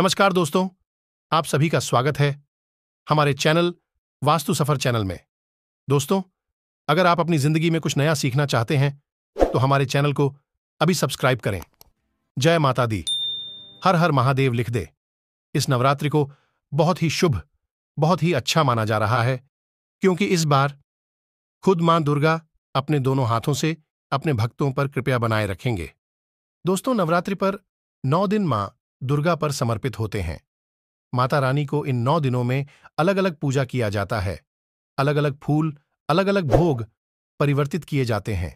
नमस्कार दोस्तों आप सभी का स्वागत है हमारे चैनल वास्तु सफर चैनल में दोस्तों अगर आप अपनी जिंदगी में कुछ नया सीखना चाहते हैं तो हमारे चैनल को अभी सब्सक्राइब करें जय माता दी हर हर महादेव लिख दे इस नवरात्रि को बहुत ही शुभ बहुत ही अच्छा माना जा रहा है क्योंकि इस बार खुद मां दुर्गा अपने दोनों हाथों से अपने भक्तों पर कृपया बनाए रखेंगे दोस्तों नवरात्रि पर नौ दिन मां दुर्गा पर समर्पित होते हैं माता रानी को इन नौ दिनों में अलग अलग पूजा किया जाता है अलग अलग फूल अलग अलग भोग परिवर्तित किए जाते हैं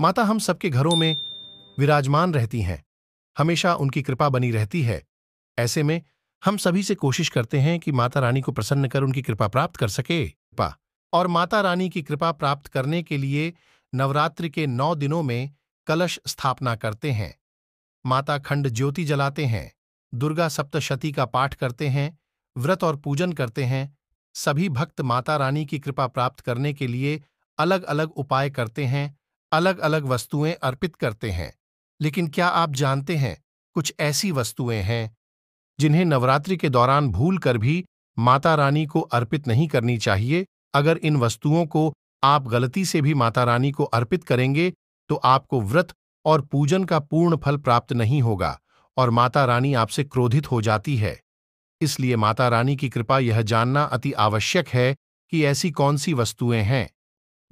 माता हम सबके घरों में विराजमान रहती हैं हमेशा उनकी कृपा बनी रहती है ऐसे में हम सभी से कोशिश करते हैं कि माता रानी को प्रसन्न कर उनकी कृपा प्राप्त कर सके कृपा और माता रानी की कृपा प्राप्त करने के लिए नवरात्र के नौ दिनों में कलश स्थापना करते हैं माता खंड ज्योति जलाते हैं दुर्गा सप्तशती का पाठ करते हैं व्रत और पूजन करते हैं सभी भक्त माता रानी की कृपा प्राप्त करने के लिए अलग अलग उपाय करते हैं अलग अलग वस्तुएं अर्पित करते हैं लेकिन क्या आप जानते हैं कुछ ऐसी वस्तुएं हैं जिन्हें नवरात्रि के दौरान भूल कर भी माता रानी को अर्पित नहीं करनी चाहिए अगर इन वस्तुओं को आप गलती से भी माता रानी को अर्पित करेंगे तो आपको व्रत और पूजन का पूर्ण फल प्राप्त नहीं होगा और माता रानी आपसे क्रोधित हो जाती है इसलिए माता रानी की कृपा यह जानना अति आवश्यक है कि ऐसी कौन सी वस्तुएं हैं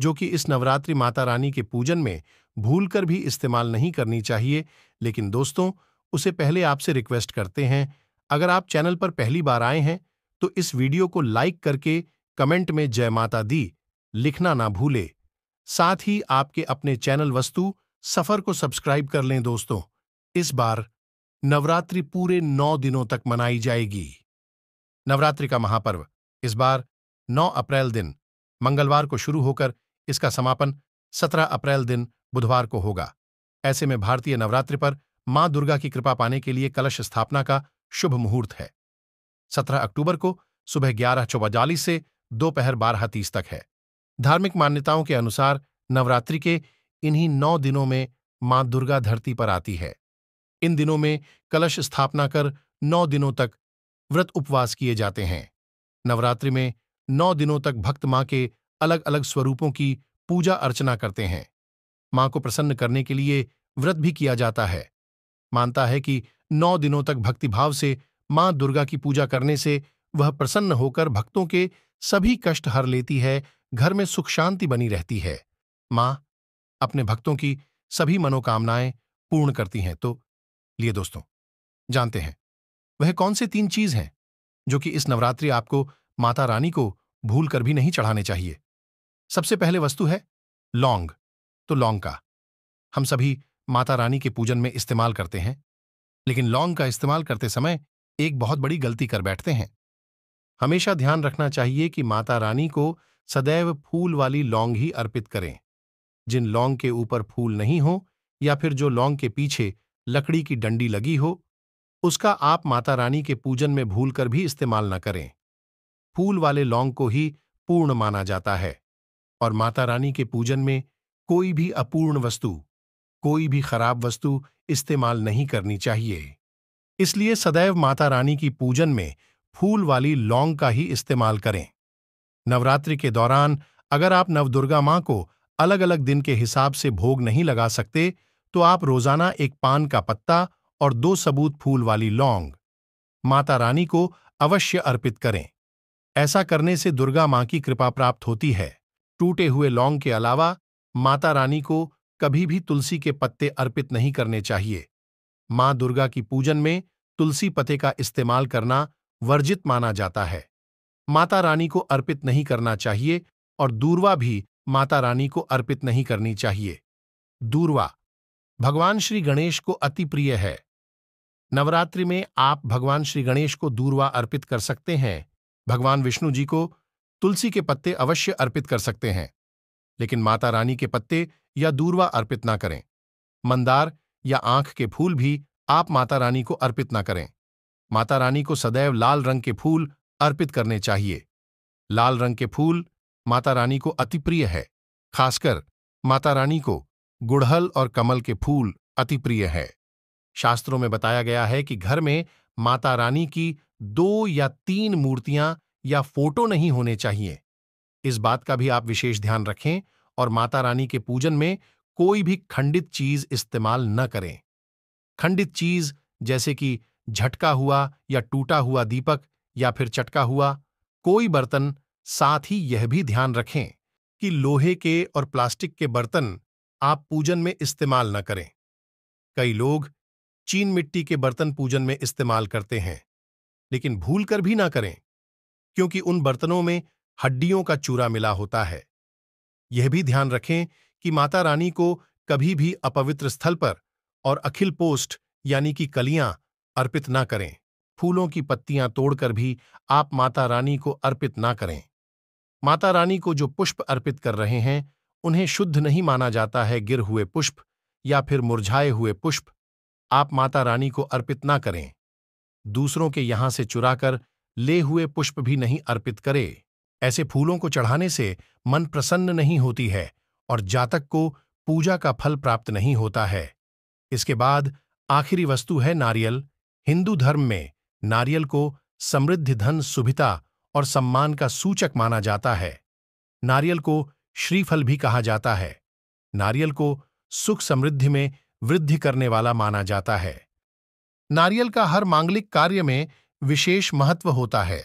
जो कि इस नवरात्रि माता रानी के पूजन में भूलकर भी इस्तेमाल नहीं करनी चाहिए लेकिन दोस्तों उसे पहले आपसे रिक्वेस्ट करते हैं अगर आप चैनल पर पहली बार आए हैं तो इस वीडियो को लाइक करके कमेंट में जय माता दी लिखना ना भूले साथ ही आपके अपने चैनल वस्तु सफर को सब्सक्राइब कर लें दोस्तों इस बार नवरात्रि पूरे नौ दिनों तक मनाई जाएगी नवरात्रि का महापर्व इस बार 9 अप्रैल दिन मंगलवार को शुरू होकर इसका समापन 17 अप्रैल दिन बुधवार को होगा ऐसे में भारतीय नवरात्रि पर मां दुर्गा की कृपा पाने के लिए कलश स्थापना का शुभ मुहूर्त है 17 अक्टूबर को सुबह ग्यारह चौवालीस से दोपहर बारह तीस तक है धार्मिक मान्यताओं के अनुसार नवरात्रि के इन्हीं नौ दिनों में मां दुर्गा धरती पर आती है इन दिनों में कलश स्थापना कर नौ दिनों तक व्रत उपवास किए जाते हैं नवरात्रि में नौ दिनों तक भक्त मां के अलग अलग स्वरूपों की पूजा अर्चना करते हैं मां को प्रसन्न करने के लिए व्रत भी किया जाता है मानता है कि नौ दिनों तक भक्तिभाव से मां दुर्गा की पूजा करने से वह प्रसन्न होकर भक्तों के सभी कष्ट हर लेती है घर में सुख शांति बनी रहती है मां अपने भक्तों की सभी मनोकामनाएं पूर्ण करती हैं तो लिए दोस्तों जानते हैं वह कौन से तीन चीज हैं जो कि इस नवरात्रि आपको माता रानी को भूल कर भी नहीं चढ़ाने चाहिए सबसे पहले वस्तु है लौंग तो लौंग का हम सभी माता रानी के पूजन में इस्तेमाल करते हैं लेकिन लौंग का इस्तेमाल करते समय एक बहुत बड़ी गलती कर बैठते हैं हमेशा ध्यान रखना चाहिए कि माता रानी को सदैव फूल वाली लौंग ही अर्पित करें जिन लौंग के ऊपर फूल नहीं हो या फिर जो लौंग के पीछे लकड़ी की डंडी लगी हो उसका आप माता रानी के पूजन में भूलकर भी इस्तेमाल न करें फूल वाले लौंग को ही पूर्ण माना जाता है और माता रानी के पूजन में कोई भी अपूर्ण वस्तु कोई भी खराब वस्तु इस्तेमाल नहीं करनी चाहिए इसलिए सदैव माता रानी की पूजन में फूल वाली लौंग का ही इस्तेमाल करें नवरात्रि के दौरान अगर आप नवदुर्गा मां को अलग अलग दिन के हिसाब से भोग नहीं लगा सकते तो आप रोजाना एक पान का पत्ता और दो सबूत फूल वाली लौंग माता रानी को अवश्य अर्पित करें ऐसा करने से दुर्गा मां की कृपा प्राप्त होती है टूटे हुए लौंग के अलावा माता रानी को कभी भी तुलसी के पत्ते अर्पित नहीं करने चाहिए मां दुर्गा की पूजन में तुलसी पते का इस्तेमाल करना वर्जित माना जाता है माता रानी को अर्पित नहीं करना चाहिए और दूरवा भी माता रानी को अर्पित नहीं करनी चाहिए दूरवा भगवान श्री गणेश को अति प्रिय है नवरात्रि में आप भगवान श्री गणेश को दूरवा अर्पित कर सकते हैं भगवान विष्णु जी को तुलसी के पत्ते अवश्य अर्पित कर सकते हैं लेकिन माता रानी के पत्ते या दूरवा अर्पित ना करें मंदार या आंख के फूल भी आप माता रानी को अर्पित ना करें माता रानी को सदैव लाल रंग के फूल अर्पित करने चाहिए लाल रंग के फूल माता रानी को अति प्रिय है खासकर माता रानी को गुड़हल और कमल के फूल अति प्रिय है शास्त्रों में बताया गया है कि घर में माता रानी की दो या तीन मूर्तियां या फोटो नहीं होने चाहिए इस बात का भी आप विशेष ध्यान रखें और माता रानी के पूजन में कोई भी खंडित चीज इस्तेमाल न करें खंडित चीज जैसे कि झटका हुआ या टूटा हुआ दीपक या फिर चटका हुआ कोई बर्तन साथ ही यह भी ध्यान रखें कि लोहे के और प्लास्टिक के बर्तन आप पूजन में इस्तेमाल न करें कई लोग चीन मिट्टी के बर्तन पूजन में इस्तेमाल करते हैं लेकिन भूल कर भी ना करें क्योंकि उन बर्तनों में हड्डियों का चूरा मिला होता है यह भी ध्यान रखें कि माता रानी को कभी भी अपवित्र स्थल पर और अखिल पोस्ट यानी कि कलियां अर्पित ना करें फूलों की पत्तियां तोड़कर भी आप माता रानी को अर्पित ना करें माता रानी को जो पुष्प अर्पित कर रहे हैं उन्हें शुद्ध नहीं माना जाता है गिर हुए पुष्प या फिर मुरझाए हुए पुष्प आप माता रानी को अर्पित ना करें दूसरों के यहां से चुराकर ले हुए पुष्प भी नहीं अर्पित करें ऐसे फूलों को चढ़ाने से मन प्रसन्न नहीं होती है और जातक को पूजा का फल प्राप्त नहीं होता है इसके बाद आखिरी वस्तु है नारियल हिंदू धर्म में नारियल को समृद्धि धन सुभिता और सम्मान का सूचक माना जाता है नारियल को श्रीफल भी कहा जाता है नारियल को सुख समृद्धि में वृद्धि करने वाला माना जाता है नारियल का हर मांगलिक कार्य में विशेष महत्व होता है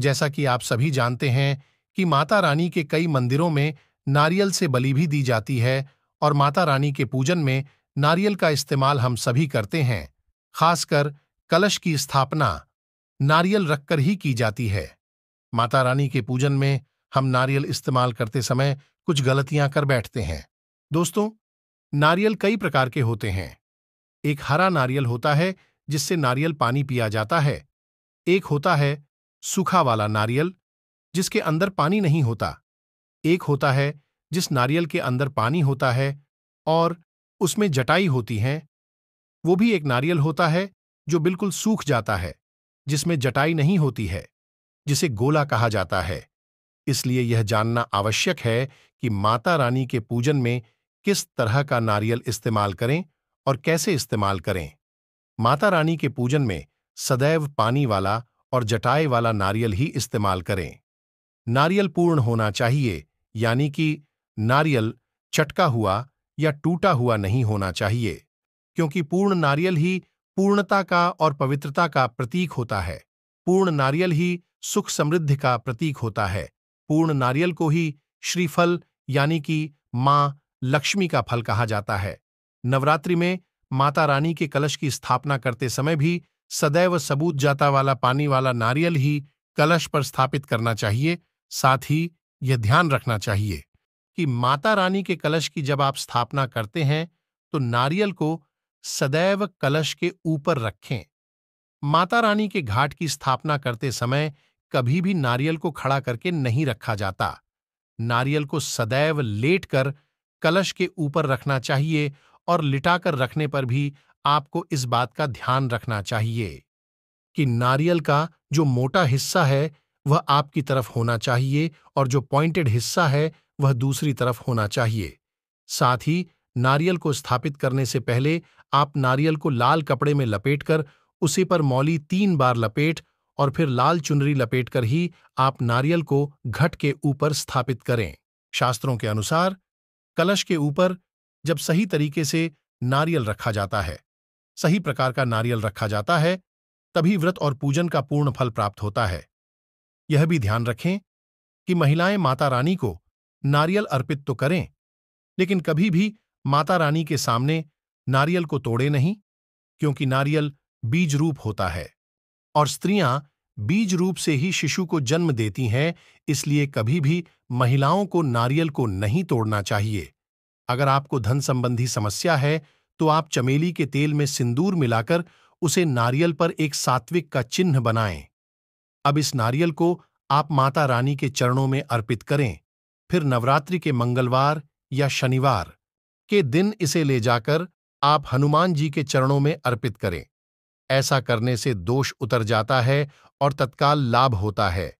जैसा कि आप सभी जानते हैं कि माता रानी के कई मंदिरों में नारियल से बलि भी दी जाती है और माता रानी के पूजन में नारियल का इस्तेमाल हम सभी करते हैं खासकर कलश की स्थापना नारियल रखकर ही की जाती है माता रानी के पूजन में हम नारियल इस्तेमाल करते समय कुछ गलतियां कर बैठते हैं दोस्तों नारियल कई प्रकार के होते हैं एक हरा नारियल होता है जिससे नारियल पानी पिया जाता है एक होता है सूखा वाला नारियल जिसके अंदर पानी नहीं होता एक होता है जिस नारियल के अंदर पानी होता है और उसमें जटाई होती हैं वो भी एक नारियल होता है जो बिल्कुल सूख जाता है जिसमें जटाई नहीं होती है जिसे गोला कहा जाता है इसलिए यह जानना आवश्यक है कि माता रानी के पूजन में किस तरह का नारियल इस्तेमाल करें और कैसे इस्तेमाल करें माता रानी के पूजन में सदैव पानी वाला और जटाए वाला नारियल ही इस्तेमाल करें नारियल पूर्ण होना चाहिए यानी कि नारियल चटका हुआ या टूटा हुआ नहीं होना चाहिए क्योंकि पूर्ण नारियल ही पूर्णता का और पवित्रता का प्रतीक होता है पूर्ण नारियल ही सुख समृद्धि का प्रतीक होता है पूर्ण नारियल को ही श्रीफल यानी कि माँ लक्ष्मी का फल कहा जाता है नवरात्रि में माता रानी के कलश की स्थापना करते समय भी सदैव सबूत जाता वाला पानी वाला नारियल ही कलश पर स्थापित करना चाहिए साथ ही यह ध्यान रखना चाहिए कि माता रानी के कलश की जब आप स्थापना करते हैं तो नारियल को सदैव कलश के ऊपर रखें माता रानी के घाट की स्थापना करते समय कभी भी नारियल को खड़ा करके नहीं रखा जाता नारियल को सदैव लेट कर कलश के ऊपर रखना चाहिए और लिटाकर रखने पर भी आपको इस बात का ध्यान रखना चाहिए कि नारियल का जो मोटा हिस्सा है वह आपकी तरफ होना चाहिए और जो पॉइंटेड हिस्सा है वह दूसरी तरफ होना चाहिए साथ ही नारियल को स्थापित करने से पहले आप नारियल को लाल कपड़े में लपेटकर उसी पर मौली तीन बार लपेट और फिर लाल चुनरी लपेटकर ही आप नारियल को घट के ऊपर स्थापित करें शास्त्रों के अनुसार कलश के ऊपर जब सही तरीके से नारियल रखा जाता है सही प्रकार का नारियल रखा जाता है तभी व्रत और पूजन का पूर्ण फल प्राप्त होता है यह भी ध्यान रखें कि महिलाएं माता रानी को नारियल अर्पित तो करें लेकिन कभी भी माता रानी के सामने नारियल को तोड़े नहीं क्योंकि नारियल बीज रूप होता है और स्त्रियां बीज रूप से ही शिशु को जन्म देती हैं इसलिए कभी भी महिलाओं को नारियल को नहीं तोड़ना चाहिए अगर आपको धन संबंधी समस्या है तो आप चमेली के तेल में सिंदूर मिलाकर उसे नारियल पर एक सात्विक का चिन्ह बनाएं अब इस नारियल को आप माता रानी के चरणों में अर्पित करें फिर नवरात्रि के मंगलवार या शनिवार के दिन इसे ले जाकर आप हनुमान जी के चरणों में अर्पित करें ऐसा करने से दोष उतर जाता है और तत्काल लाभ होता है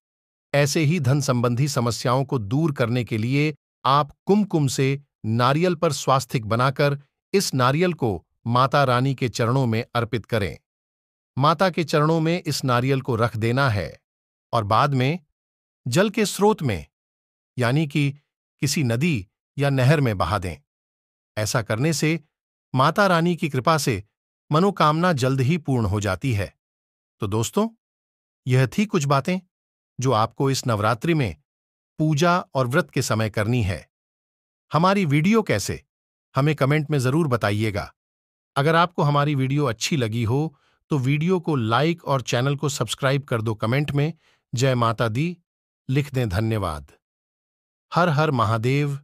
ऐसे ही धन संबंधी समस्याओं को दूर करने के लिए आप कुमकुम से नारियल पर स्वास्थिक बनाकर इस नारियल को माता रानी के चरणों में अर्पित करें माता के चरणों में इस नारियल को रख देना है और बाद में जल के स्रोत में यानी कि किसी नदी या नहर में बहा दें ऐसा करने से माता रानी की कृपा से मनोकामना जल्द ही पूर्ण हो जाती है तो दोस्तों यह थी कुछ बातें जो आपको इस नवरात्रि में पूजा और व्रत के समय करनी है हमारी वीडियो कैसे हमें कमेंट में ज़रूर बताइएगा अगर आपको हमारी वीडियो अच्छी लगी हो तो वीडियो को लाइक और चैनल को सब्सक्राइब कर दो कमेंट में जय माता दी लिख दें धन्यवाद हर हर महादेव